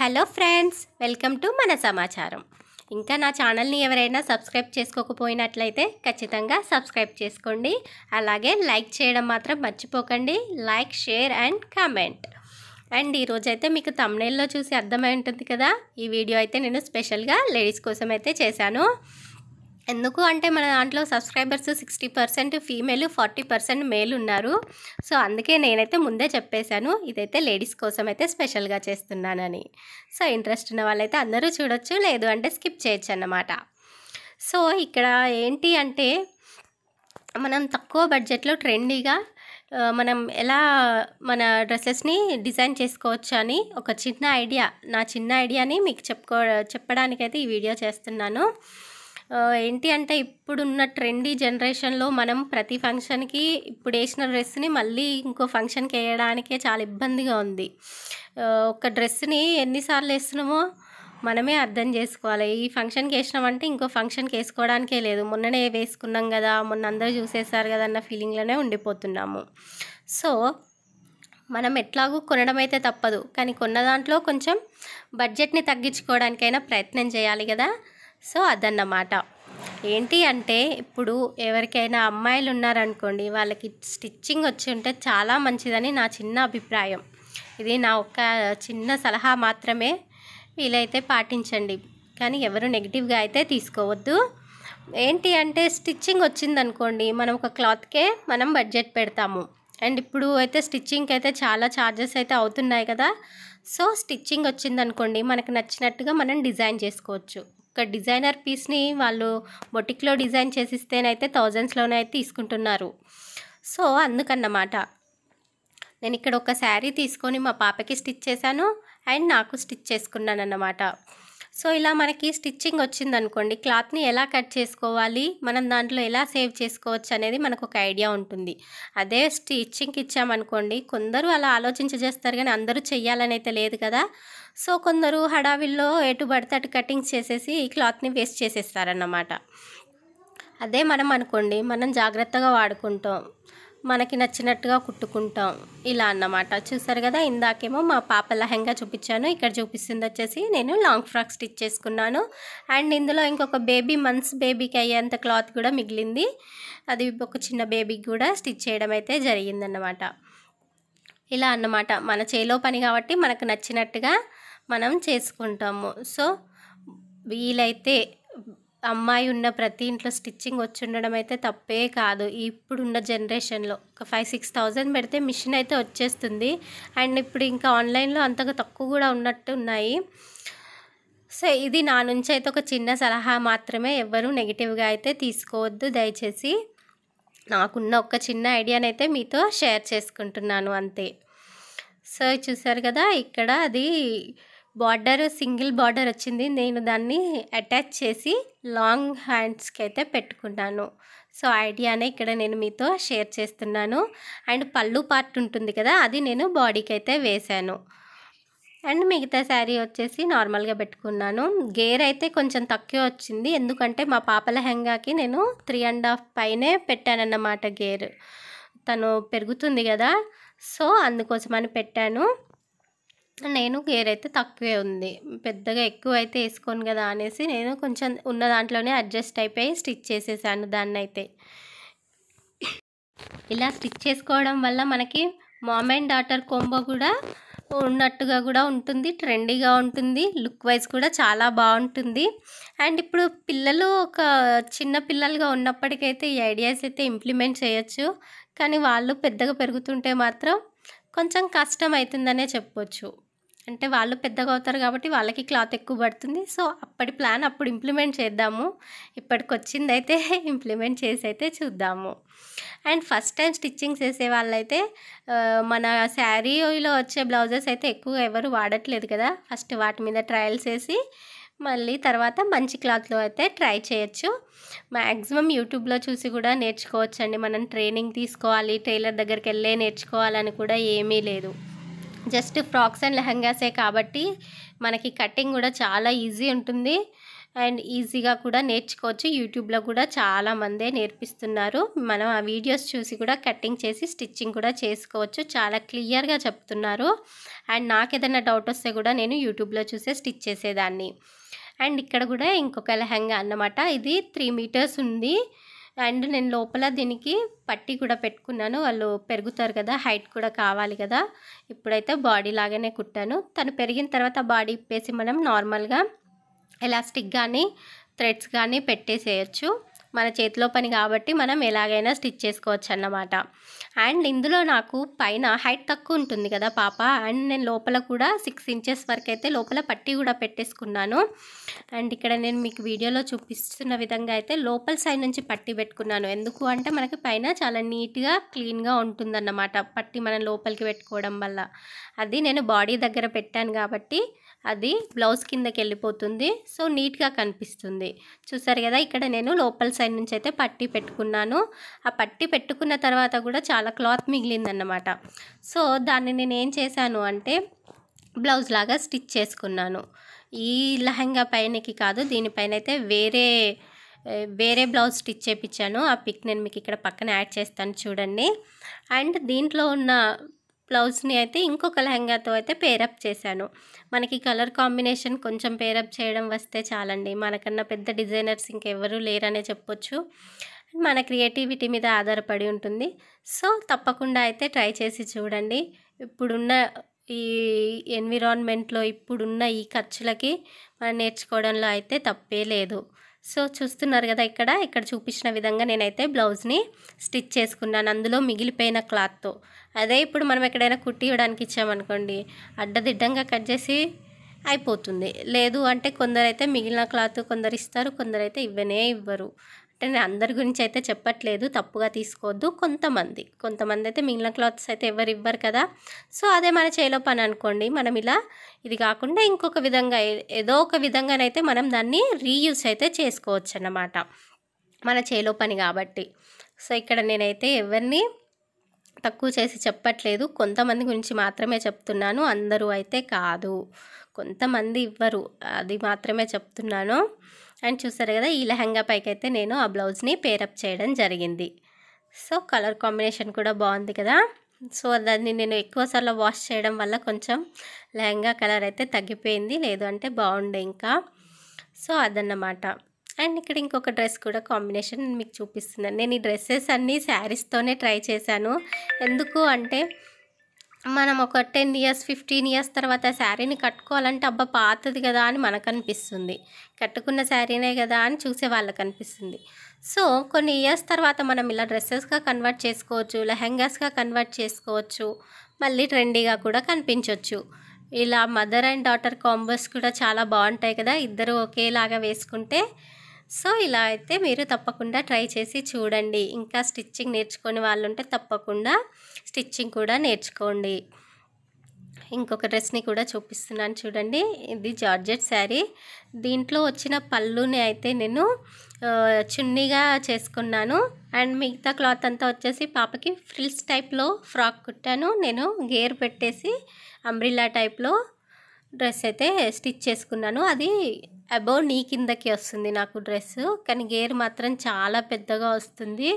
hello friends welcome to మన సమాచారం ఇంకా నా ఛానల్ని ఎవరైనా సబ్స్క్రైబ్ చేసుకోకపోయినట్లయితే ఖచ్చితంగా సబ్స్క్రైబ్ చేసుకోండి అలాగే లైక్ చేయడం మాత్రం మర్చిపోకండి like share and comment and ఈరోజైతే మీకు తమ్నేల్లో చూసి అర్థమై ఉంటుంది కదా ఈ వీడియో అయితే నేను స్పెషల్గా లేడీస్ కోసం అయితే చేశాను ఎందుకు అంటే మన దాంట్లో subscribers sixty percent female forty percent male ఉన్నారు సో అందుకే నేనైతే ముందే చెప్పేశాను ఇదైతే లేడీస్ కోసం అయితే స్పెషల్గా చేస్తున్నానని సో ఇంట్రెస్ట్ ఉన్న వాళ్ళైతే అందరూ చూడొచ్చు లేదు అంటే స్కిప్ చేయొచ్చు అన్నమాట సో ఇక్కడ ఏంటి అంటే మనం తక్కువ బడ్జెట్లో ట్రెండీగా మనం ఎలా మన డ్రెస్సెస్ని డిజైన్ చేసుకోవచ్చు అని ఒక చిన్న ఐడియా నా చిన్న ఐడియాని మీకు చెప్పుకో చెప్పడానికైతే ఈ వీడియో చేస్తున్నాను ఏంటి అంటే ఇప్పుడున్న ట్రెండీ జనరేషన్లో మనం ప్రతి ఫంక్షన్కి ఇప్పుడు వేసిన డ్రెస్ని మళ్ళీ ఇంకో ఫంక్షన్కి వేయడానికే చాలా ఇబ్బందిగా ఉంది ఒక డ్రెస్ని ఎన్నిసార్లు వేస్తున్నామో మనమే అర్థం చేసుకోవాలి ఈ ఫంక్షన్కి వేసినామంటే ఇంకో ఫంక్షన్కి వేసుకోవడానికే లేదు మొన్ననే వేసుకున్నాం కదా మొన్న అందరూ చూసేసారు కదా అన్న ఫీలింగ్లోనే ఉండిపోతున్నాము సో మనం ఎట్లాగూ కొనడం అయితే తప్పదు కానీ కొన్న దాంట్లో కొంచెం బడ్జెట్ని తగ్గించుకోవడానికైనా ప్రయత్నం చేయాలి కదా సో అదన్నమాట ఏంటి అంటే ఇప్పుడు ఎవరికైనా అమ్మాయిలు ఉన్నారనుకోండి వాళ్ళకి స్టిచ్చింగ్ వచ్చి ఉంటే చాలా మంచిదని నా చిన్న అభిప్రాయం ఇది నా ఒక్క చిన్న సలహా మాత్రమే వీలైతే పాటించండి కానీ ఎవరు నెగిటివ్గా అయితే తీసుకోవద్దు ఏంటి అంటే స్టిచ్చింగ్ వచ్చిందనుకోండి మనం ఒక క్లాత్కే మనం బడ్జెట్ పెడతాము అండ్ ఇప్పుడు అయితే స్టిచ్చింగ్కి అయితే చాలా ఛార్జెస్ అయితే అవుతున్నాయి కదా సో స్టిచ్చింగ్ వచ్చిందనుకోండి మనకు నచ్చినట్టుగా మనం డిజైన్ చేసుకోవచ్చు ఒక డిజైనర్ పీస్ని వాళ్ళు బొటిక్లో డిజైన్ చేసిస్తేనైతే థౌజండ్స్లోనే అయితే తీసుకుంటున్నారు సో అందుకన్నమాట నేను ఇక్కడ ఒక శారీ తీసుకొని మా పాపకి స్టిచ్ చేశాను అండ్ నాకు స్టిచ్ చేసుకున్నాను అన్నమాట సో ఇలా మనకి స్టిచ్చింగ్ వచ్చిందనుకోండి క్లాత్ని ఎలా కట్ చేసుకోవాలి మనం దాంట్లో ఎలా సేవ్ చేసుకోవచ్చు అనేది మనకు ఒక ఐడియా ఉంటుంది అదే స్టిచ్చింగ్కి ఇచ్చామనుకోండి కొందరు అలా ఆలోచించేస్తారు కానీ అందరూ చెయ్యాలని అయితే లేదు కదా సో కొందరు హడావిల్లో ఎటు పడితే అటు కటింగ్స్ చేసేసి ఈ క్లాత్ని వేస్ట్ చేసేస్తారన్నమాట అదే మనం అనుకోండి మనం జాగ్రత్తగా వాడుకుంటాం మనకి నచ్చినట్టుగా కుట్టుకుంటాం ఇలా అన్నమాట చూసారు కదా ఇందాకేమో మా పాప లహంగా చూపించాను ఇక్కడ చూపిస్తుంది వచ్చేసి నేను లాంగ్ ఫ్రాక్ స్టిచ్ చేసుకున్నాను అండ్ ఇందులో ఇంకొక బేబీ మంత్స్ బేబీకి అయ్యేంత క్లాత్ కూడా మిగిలింది అది ఒక చిన్న బేబీకి కూడా స్టిచ్ చేయడం అయితే జరిగిందన్నమాట ఇలా అన్నమాట మన చేలో పని కాబట్టి మనకు నచ్చినట్టుగా మనం చేసుకుంటాము సో వీలైతే అమ్మాయి ఉన్న ప్రతి ఇంట్లో స్టిచ్చింగ్ వచ్చి ఉండడం అయితే తప్పే కాదు ఇప్పుడున్న జనరేషన్లో ఒక ఫైవ్ సిక్స్ థౌజండ్ పెడితే మిషన్ అయితే వచ్చేస్తుంది అండ్ ఇప్పుడు ఇంకా ఆన్లైన్లో అంతగా తక్కువ కూడా ఉన్నట్టు ఉన్నాయి సో ఇది నా నుంచి అయితే ఒక చిన్న సలహా మాత్రమే ఎవరు నెగిటివ్గా అయితే తీసుకోవద్దు దయచేసి నాకున్న ఒక చిన్న అయితే మీతో షేర్ చేసుకుంటున్నాను అంతే సో చూసారు కదా ఇక్కడ అది బార్డర్ సింగిల్ బార్డర్ వచ్చింది నేను దాన్ని అటాచ్ చేసి లాంగ్ హ్యాండ్స్కి అయితే పెట్టుకున్నాను సో ఐడియానే ఇక్కడ నేను మీతో షేర్ చేస్తున్నాను అండ్ పళ్ళు పార్ట్ ఉంటుంది కదా అది నేను బాడీకి అయితే వేశాను అండ్ మిగతా శారీ వచ్చేసి నార్మల్గా పెట్టుకున్నాను గేర్ అయితే కొంచెం తక్కువ వచ్చింది ఎందుకంటే మా పాపల హెంగాకి నేను త్రీ అండ్ హాఫ్ పైనే పెట్టానన్నమాట గేర్ తను పెరుగుతుంది కదా సో అందుకోసమని పెట్టాను నేను గేర్ అయితే తక్కువే ఉంది పెద్దగా ఎక్కువ అయితే వేసుకోను కదా అనేసి నేను కొంచెం ఉన్న దాంట్లోనే అడ్జస్ట్ అయిపోయి స్టిచ్ చేసేసాను దాన్ని అయితే ఇలా స్టిచ్ చేసుకోవడం వల్ల మనకి మామ్ అండ్ డాటర్ కొంబో కూడా ఉన్నట్టుగా కూడా ఉంటుంది ట్రెండీగా ఉంటుంది లుక్ వైజ్ కూడా చాలా బాగుంటుంది అండ్ ఇప్పుడు పిల్లలు ఒక చిన్న పిల్లలుగా ఉన్నప్పటికైతే ఈ ఐడియాస్ అయితే ఇంప్లిమెంట్ చేయొచ్చు కానీ వాళ్ళు పెద్దగా పెరుగుతుంటే మాత్రం కొంచెం కష్టం అవుతుందనే చెప్పొచ్చు అంటే వాళ్ళు పెద్దగా అవుతారు కాబట్టి వాళ్ళకి క్లాత్ ఎక్కువ పడుతుంది సో అప్పటి ప్లాన్ అప్పుడు ఇంప్లిమెంట్ చేద్దాము ఇప్పటికి వచ్చిందైతే ఇంప్లిమెంట్ చేసి అయితే చూద్దాము అండ్ ఫస్ట్ టైం స్టిచ్చింగ్ చేసే వాళ్ళైతే మన శారీలో వచ్చే బ్లౌజెస్ అయితే ఎక్కువ ఎవరు వాడట్లేదు కదా ఫస్ట్ వాటి మీద ట్రయల్స్ చేసి మళ్ళీ తర్వాత మంచి క్లాత్లో అయితే ట్రై చేయొచ్చు మ్యాక్సిమం యూట్యూబ్లో చూసి కూడా నేర్చుకోవచ్చండి మనం ట్రైనింగ్ తీసుకోవాలి టైలర్ దగ్గరికి వెళ్ళే నేర్చుకోవాలని కూడా ఏమీ లేదు జస్ట్ ఫ్రాక్స్ అండ్ లెహంగాసే కాబట్టి మనకి కటింగ్ కూడా చాలా ఈజీ ఉంటుంది అండ్ ఈజీగా కూడా నేర్చుకోవచ్చు యూట్యూబ్లో కూడా చాలామందే నేర్పిస్తున్నారు మనం ఆ వీడియోస్ చూసి కూడా కటింగ్ చేసి స్టిచ్చింగ్ కూడా చేసుకోవచ్చు చాలా క్లియర్గా చెప్తున్నారు అండ్ నాకు ఏదైనా డౌట్ వస్తే కూడా నేను యూట్యూబ్లో చూసే స్టిచ్ చేసేదాన్ని అండ్ ఇక్కడ కూడా ఇంకొక లెహంగా అన్నమాట ఇది త్రీ మీటర్స్ ఉంది అండ్ నేను లోపల దీనికి పట్టి కూడా పెట్టుకున్నాను వాళ్ళు పెరుగుతారు కదా హైట్ కూడా కావాలి కదా ఇప్పుడైతే బాడీ లాగానే కుట్టాను తను పెరిగిన తర్వాత బాడీ ఇప్పేసి మనం నార్మల్గా ఎలాస్టిక్ కానీ థ్రెడ్స్ కానీ పెట్టేసేయచ్చు మన చేతిలో పని కాబట్టి మనం ఎలాగైనా స్టిచ్ చేసుకోవచ్చు అన్నమాట అండ్ ఇందులో నాకు పైన హైట్ తక్కువ ఉంటుంది కదా పాప అండ్ నేను లోపల కూడా సిక్స్ ఇంచెస్ వరకు అయితే లోపల పట్టి కూడా పెట్టేసుకున్నాను అండ్ ఇక్కడ నేను మీకు వీడియోలో చూపిస్తున్న విధంగా అయితే లోపల సైడ్ నుంచి పట్టి పెట్టుకున్నాను ఎందుకు అంటే మనకి పైన చాలా నీట్గా క్లీన్గా ఉంటుందన్నమాట పట్టి మనం లోపలికి పెట్టుకోవడం వల్ల అది నేను బాడీ దగ్గర పెట్టాను కాబట్టి అది బ్లౌజ్ కిందకి వెళ్ళిపోతుంది సో నీట్గా కనిపిస్తుంది చూసారు కదా ఇక్కడ నేను లోపల సైడ్ నుంచి అయితే పట్టి పెట్టుకున్నాను ఆ పట్టి పెట్టుకున్న తర్వాత కూడా చాలా క్లాత్ మిగిలిందన్నమాట సో దాన్ని నేను ఏం చేశాను అంటే బ్లౌజ్ లాగా స్టిచ్ చేసుకున్నాను ఈ లహంగా పైనకి కాదు దీనిపైన అయితే వేరే వేరే బ్లౌజ్ స్టిచ్ చేయించాను ఆ పిక్ నేను మీకు ఇక్కడ పక్కన యాడ్ చేస్తాను చూడండి అండ్ దీంట్లో ఉన్న బ్లౌజ్ని అయితే ఇంకొక లెహంగాతో అయితే పేరప్ చేశాను మనకి కలర్ కాంబినేషన్ కొంచెం పేరప్ చేయడం వస్తే చాలండి మనకన్నా పెద్ద డిజైనర్స్ ఇంకెవరూ లేరనే చెప్పొచ్చు మన క్రియేటివిటీ మీద ఆధారపడి ఉంటుంది సో తప్పకుండా అయితే ట్రై చేసి చూడండి ఇప్పుడున్న ఈ ఎన్విరాన్మెంట్లో ఇప్పుడున్న ఈ ఖర్చులకి మనం నేర్చుకోవడంలో అయితే తప్పే లేదు సో చూస్తున్నారు కదా ఇక్కడ ఇక్కడ చూపించిన విధంగా నేనైతే బ్లౌజ్ని స్టిచ్ చేసుకున్నాను అందులో మిగిలిపోయిన క్లాత్తో అదే ఇప్పుడు మనం ఎక్కడైనా కుట్టి ఇవ్వడానికి ఇచ్చామనుకోండి అడ్డదిడ్డంగా కట్ చేసి అయిపోతుంది లేదు అంటే కొందరైతే మిగిలిన క్లాత్ కొందరు ఇస్తారు కొందరైతే ఇవ్వనే ఇవ్వరు అంటే నేను అందరి గురించి అయితే చెప్పట్లేదు తప్పుగా తీసుకోవద్దు కొంతమంది కొంతమంది అయితే మిగిలిన క్లాత్స్ అయితే ఎవరు ఇవ్వరు కదా సో అదే మన చేలో పని అనుకోండి మనం ఇలా ఇది కాకుండా ఇంకొక విధంగా ఏదో ఒక విధంగానైతే మనం దాన్ని రీయూస్ అయితే చేసుకోవచ్చు అన్నమాట మన చేలో పని కాబట్టి సో ఇక్కడ నేనైతే ఎవరిని తక్కువ చేసి చెప్పట్లేదు కొంతమంది గురించి మాత్రమే చెప్తున్నాను అందరూ అయితే కాదు కొంతమంది ఇవ్వరు అది మాత్రమే చెప్తున్నాను అండ్ చూసారు కదా ఈ లెహంగా పైకి అయితే నేను ఆ బ్లౌజ్ని పేరప్ చేయడం జరిగింది సో కలర్ కాంబినేషన్ కూడా బాగుంది కదా సో దాన్ని నేను ఎక్కువసార్లు వాష్ చేయడం వల్ల కొంచెం లెహంగా కలర్ అయితే తగ్గిపోయింది లేదు అంటే బాగుండే ఇంకా సో అదన్నమాట అండ్ ఇక్కడ ఇంకొక డ్రెస్ కూడా కాంబినేషన్ మీకు చూపిస్తున్నాను నేను ఈ డ్రెస్సెస్ అన్నీ శారీస్తోనే ట్రై చేశాను ఎందుకు అంటే మనం ఒక టెన్ ఇయర్స్ ఫిఫ్టీన్ ఇయర్స్ తర్వాత శారీని కట్టుకోవాలంటే అబ్బా పాతది కదా అని మనకు అనిపిస్తుంది కట్టుకున్న శారీనే కదా అని చూసే వాళ్ళకి అనిపిస్తుంది సో కొన్ని ఇయర్స్ తర్వాత మనం ఇలా డ్రెస్సెస్గా కన్వర్ట్ చేసుకోవచ్చు లెహెంగాస్గా కన్వర్ట్ చేసుకోవచ్చు మళ్ళీ ట్రెండీగా కూడా కనిపించవచ్చు ఇలా మదర్ అండ్ డాటర్ కాంబోస్ కూడా చాలా బాగుంటాయి కదా ఇద్దరు ఒకేలాగా వేసుకుంటే సో ఇలా అయితే మీరు తప్పకుండా ట్రై చేసి చూడండి ఇంకా స్టిచ్చింగ్ నేర్చుకునే వాళ్ళు ఉంటే తప్పకుండా స్టిచ్చింగ్ కూడా నేర్చుకోండి ఇంకొక డ్రెస్ని కూడా చూపిస్తున్నాను చూడండి ఇది జార్జెట్ శారీ దీంట్లో వచ్చిన పళ్ళుని అయితే నేను చున్నీగా చేసుకున్నాను అండ్ మిగతా క్లాత్ అంతా వచ్చేసి పాపకి ఫ్రిల్స్ టైప్లో ఫ్రాక్ కుట్టాను నేను గేర్ పెట్టేసి అంబ్రిల్లా టైప్లో డ్రెస్ అయితే స్టిచ్ చేసుకున్నాను అది అబౌవ్ నీ కిందకి వస్తుంది నాకు డ్రెస్ కానీ గేర్ మాత్రం చాలా పెద్దగా వస్తుంది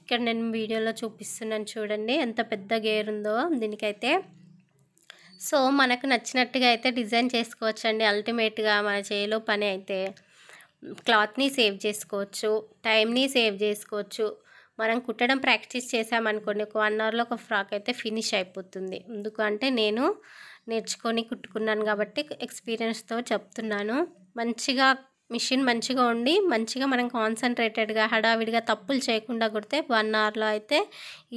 ఇక్కడ నేను వీడియోలో చూపిస్తున్నాను చూడండి ఎంత పెద్ద గేర్ ఉందో దీనికైతే సో మనకు నచ్చినట్టుగా అయితే డిజైన్ చేసుకోవచ్చండి అల్టిమేట్గా మన చేలో పని అయితే క్లాత్ని సేవ్ చేసుకోవచ్చు టైంని సేవ్ చేసుకోవచ్చు మనం కుట్టడం ప్రాక్టీస్ చేసామనుకోండి ఒక వన్ అవర్లో ఒక ఫ్రాక్ అయితే ఫినిష్ అయిపోతుంది ఎందుకంటే నేను నేర్చుకొని కుట్టుకున్నాను కాబట్టి ఎక్స్పీరియన్స్తో చెప్తున్నాను మంచిగా మిషన్ మంచిగా ఉండి మంచిగా మనం కాన్సన్ట్రేటెడ్గా హడావిడిగా తప్పులు చేయకుండా కుడితే వన్ అవర్లో అయితే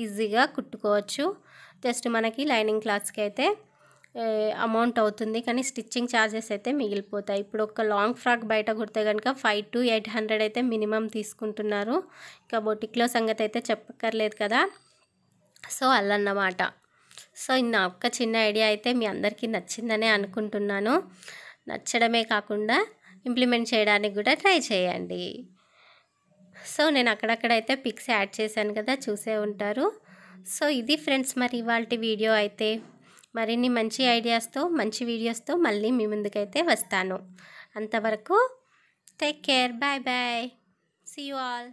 ఈజీగా కుట్టుకోవచ్చు జస్ట్ మనకి లైనింగ్ క్లాత్స్కి అయితే అమౌంట్ అవుతుంది కానీ స్టిచ్చింగ్ ఛార్జెస్ అయితే మిగిలిపోతాయి ఇప్పుడు ఒక లాంగ్ ఫ్రాక్ బయట కుడితే కనుక ఫైవ్ టు ఎయిట్ హండ్రెడ్ అయితే మినిమం తీసుకుంటున్నారు ఇంకా బొటిక్లో సంగతి అయితే చెప్పక్కర్లేదు కదా సో అల్లన్నమాట సో నా ఒక్క చిన్న ఐడియా అయితే మీ అందరికీ నచ్చిందనే అనుకుంటున్నాను నచ్చడమే కాకుండా ఇంప్లిమెంట్ చేయడానికి కూడా ట్రై చేయండి సో నేను అక్కడక్కడైతే పిక్స్ యాడ్ చేశాను కదా చూసే ఉంటారు సో ఇది ఫ్రెండ్స్ మరి ఇవాళ వీడియో అయితే మరిన్ని మంచి ఐడియాస్తో మంచి వీడియోస్తో మళ్ళీ మీ ముందుకైతే వస్తాను అంతవరకు take care bye bye see you all